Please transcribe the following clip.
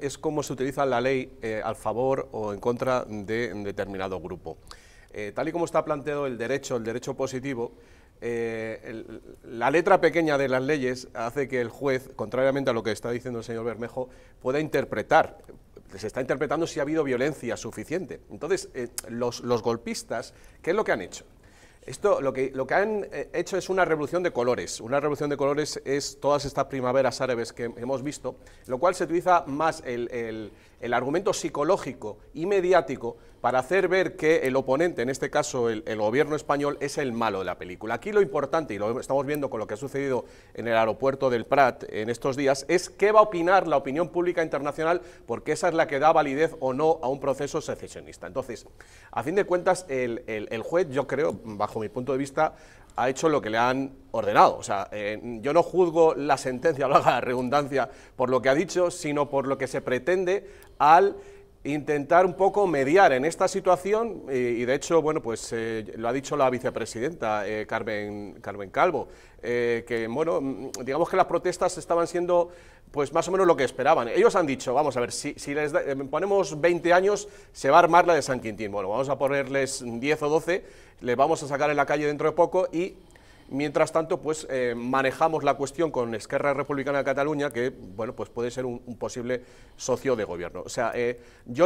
es cómo se utiliza la ley eh, al favor o en contra de un determinado grupo. Eh, tal y como está planteado el derecho, el derecho positivo, eh, la letra pequeña de las leyes hace que el juez, contrariamente a lo que está diciendo el señor Bermejo, pueda interpretar. Se está interpretando si ha habido violencia suficiente. Entonces, los, los golpistas, ¿qué es lo que han hecho? Esto lo que, lo que han eh, hecho es una revolución de colores. Una revolución de colores es todas estas primaveras árabes que hemos visto, lo cual se utiliza más el, el, el argumento psicológico y mediático para hacer ver que el oponente, en este caso el, el, gobierno español, es el malo de la película. Aquí lo importante, y lo estamos viendo con lo que ha sucedido en el aeropuerto del Prat en estos días, es qué va a opinar la opinión pública internacional, porque esa es la que da validez o no a un proceso secesionista. Entonces, a fin de cuentas, el, el, el juez, yo creo, bajo mi punto de vista, ha hecho lo que le han ordenado. O sea, eh, yo no juzgo la sentencia, valga la redundancia, por lo que ha dicho, sino por lo que se pretende al intentar un poco mediar en esta situación y, de hecho, bueno, pues eh, lo ha dicho la vicepresidenta eh, Carmen, Carmen Calvo, eh, que bueno, mm, digamos que las protestas estaban siendo pues más o menos lo que esperaban. Ellos han dicho, vamos a ver, si, les ponemos 20 años se va a armar la de San Quintín, bueno, vamos a ponerles 10 o 12, les vamos a sacar en la calle dentro de poco y Mientras tanto, pues eh, manejamos la cuestión con Esquerra Republicana de Cataluña, que bueno, pues puede ser un, posible socio de gobierno. O sea, eh, yo